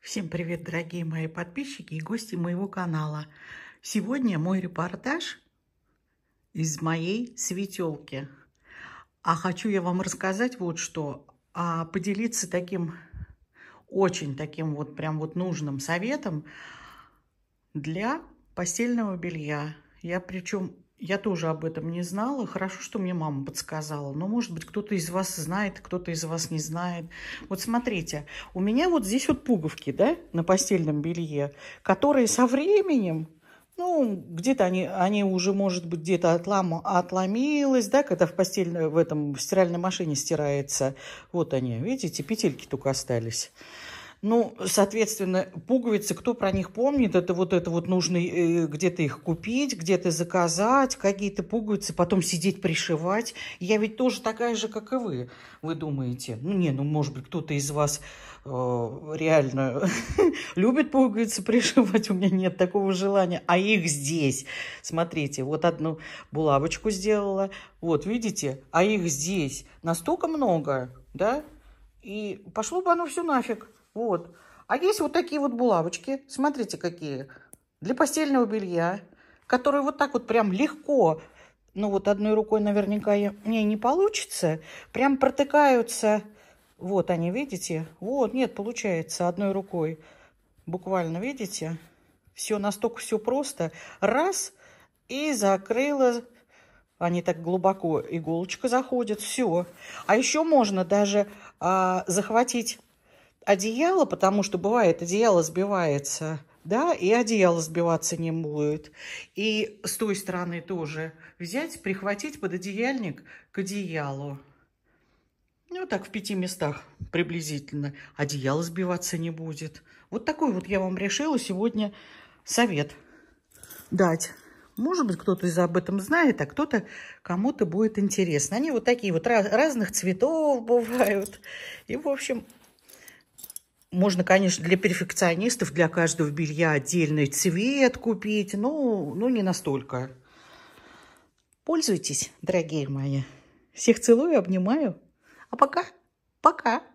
Всем привет, дорогие мои подписчики и гости моего канала. Сегодня мой репортаж из моей светелки. А хочу я вам рассказать вот что, а поделиться таким, очень таким вот прям вот нужным советом для постельного белья. Я причем я тоже об этом не знала. Хорошо, что мне мама подсказала. Но, может быть, кто-то из вас знает, кто-то из вас не знает. Вот смотрите, у меня вот здесь вот пуговки, да, на постельном белье, которые со временем, ну, где-то они, они уже, может быть, где-то отлом, отломилось, да, когда в постельной, в этом в стиральной машине стирается. Вот они, видите, петельки только остались. Ну, соответственно, пуговицы, кто про них помнит, это вот это вот нужно э, где-то их купить, где-то заказать, какие-то пуговицы, потом сидеть пришивать. Я ведь тоже такая же, как и вы, вы думаете. Ну, не, ну, может быть, кто-то из вас э, реально любит пуговицы пришивать, у меня нет такого желания, а их здесь. Смотрите, вот одну булавочку сделала, вот, видите, а их здесь настолько много, да, и пошло бы оно все нафиг. Вот. А есть вот такие вот булавочки. Смотрите, какие. Для постельного белья. Которые вот так вот прям легко ну вот одной рукой наверняка я мне не получится, прям протыкаются, вот они, видите? Вот, нет, получается одной рукой, буквально, видите? Все настолько все просто. Раз, и закрыла они так глубоко, иголочка заходит, все. А еще можно даже а, захватить одеяло, потому что бывает одеяло сбивается, да, и одеяло сбиваться не будет. И с той стороны тоже взять, прихватить под одеяльник к одеялу. Ну, так в пяти местах приблизительно. Одеяло сбиваться не будет. Вот такой вот я вам решила сегодня совет дать. Может быть, кто-то из об этом знает, а кто-то кому-то будет интересно. Они вот такие вот раз, разных цветов бывают. И, в общем, можно, конечно, для перфекционистов, для каждого белья отдельный цвет купить, но, но не настолько. Пользуйтесь, дорогие мои. Всех целую, обнимаю. А пока, пока.